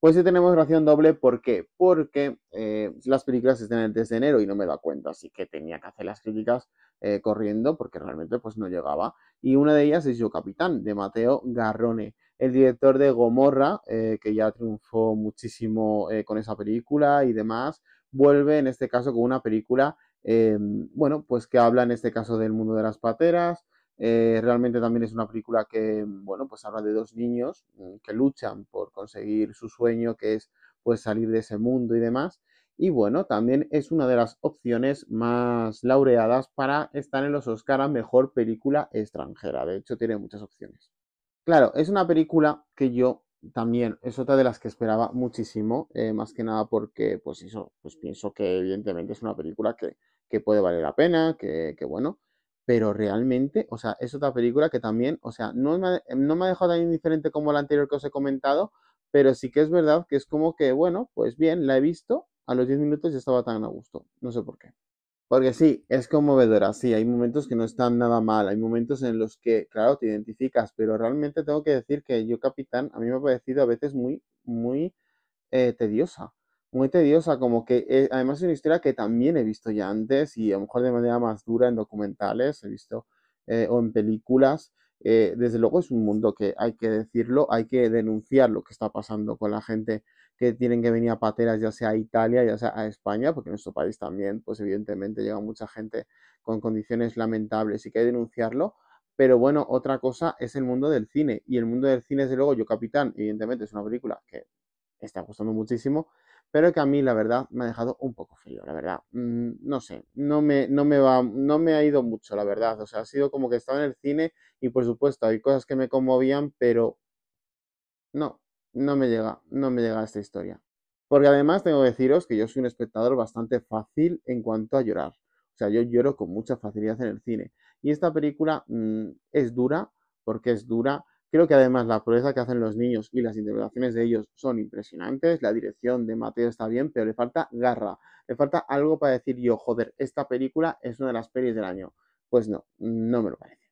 Pues si tenemos ración doble, ¿por qué? Porque eh, las películas están el de enero y no me da cuenta, así que tenía que hacer las críticas eh, corriendo porque realmente pues no llegaba. Y una de ellas es Yo Capitán, de Mateo Garrone, el director de Gomorra, eh, que ya triunfó muchísimo con esa película y demás, vuelve en este caso con una película, bueno, pues que habla en este caso del mundo de las pateras, eh, realmente también es una película que, bueno, pues habla de dos niños mm, que luchan por conseguir su sueño, que es pues salir de ese mundo y demás. Y bueno, también es una de las opciones más laureadas para estar en los Oscar a Mejor Película Extranjera. De hecho, tiene muchas opciones. Claro, es una película que yo también es otra de las que esperaba muchísimo, eh, más que nada porque, pues eso, pues pienso que evidentemente es una película que, que puede valer la pena, que bueno, pero realmente, o sea, es otra película que también, o sea, no me ha, no me ha dejado tan indiferente como la anterior que os he comentado, pero sí que es verdad que es como que, bueno, pues bien, la he visto, a los 10 minutos ya estaba tan a gusto, no sé por qué. Porque sí, es conmovedora, sí, hay momentos que no están nada mal, hay momentos en los que, claro, te identificas, pero realmente tengo que decir que yo, Capitán, a mí me ha parecido a veces muy, muy eh, tediosa muy tediosa, como que eh, además es una historia que también he visto ya antes y a lo mejor de manera más dura en documentales, he visto, eh, o en películas. Eh, desde luego es un mundo que hay que decirlo, hay que denunciar lo que está pasando con la gente que tienen que venir a pateras, ya sea a Italia, ya sea a España, porque en nuestro país también, pues evidentemente llega mucha gente con condiciones lamentables y que hay que denunciarlo. Pero bueno, otra cosa es el mundo del cine. Y el mundo del cine, desde luego, Yo Capitán, evidentemente es una película que está gustando muchísimo, pero que a mí la verdad me ha dejado un poco frío, la verdad. Mm, no sé, no me, no me va, no me ha ido mucho, la verdad. O sea, ha sido como que estaba en el cine y por supuesto hay cosas que me conmovían, pero no, no me llega, no me llega esta historia. Porque además tengo que deciros que yo soy un espectador bastante fácil en cuanto a llorar. O sea, yo lloro con mucha facilidad en el cine. Y esta película mm, es dura, porque es dura, Creo que además la proeza que hacen los niños y las interpretaciones de ellos son impresionantes. La dirección de Mateo está bien, pero le falta garra. Le falta algo para decir yo, joder, esta película es una de las pelis del año. Pues no, no me lo parece.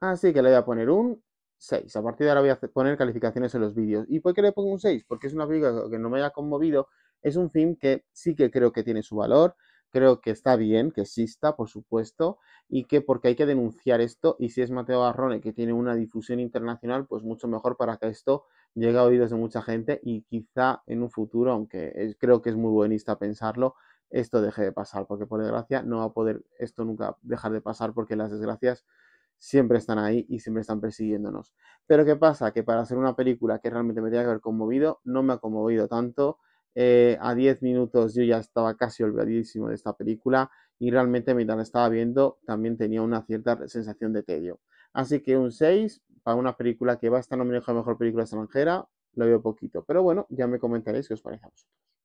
Así que le voy a poner un 6. A partir de ahora voy a poner calificaciones en los vídeos. ¿Y por qué le pongo un 6? Porque es una película que no me haya conmovido. Es un film que sí que creo que tiene su valor creo que está bien que exista, por supuesto, y que porque hay que denunciar esto, y si es Mateo Garrone que tiene una difusión internacional, pues mucho mejor para que esto llegue a oídos de mucha gente y quizá en un futuro, aunque creo que es muy buenista pensarlo, esto deje de pasar, porque por desgracia no va a poder esto nunca dejar de pasar, porque las desgracias siempre están ahí y siempre están persiguiéndonos. Pero ¿qué pasa? Que para hacer una película que realmente me tenía que haber conmovido, no me ha conmovido tanto eh, a 10 minutos yo ya estaba casi olvidadísimo de esta película y realmente mientras la estaba viendo también tenía una cierta sensación de tedio. Así que un 6 para una película que va a estar nominada la mejor película extranjera, lo veo poquito. Pero bueno, ya me comentaréis qué os parece a vosotros.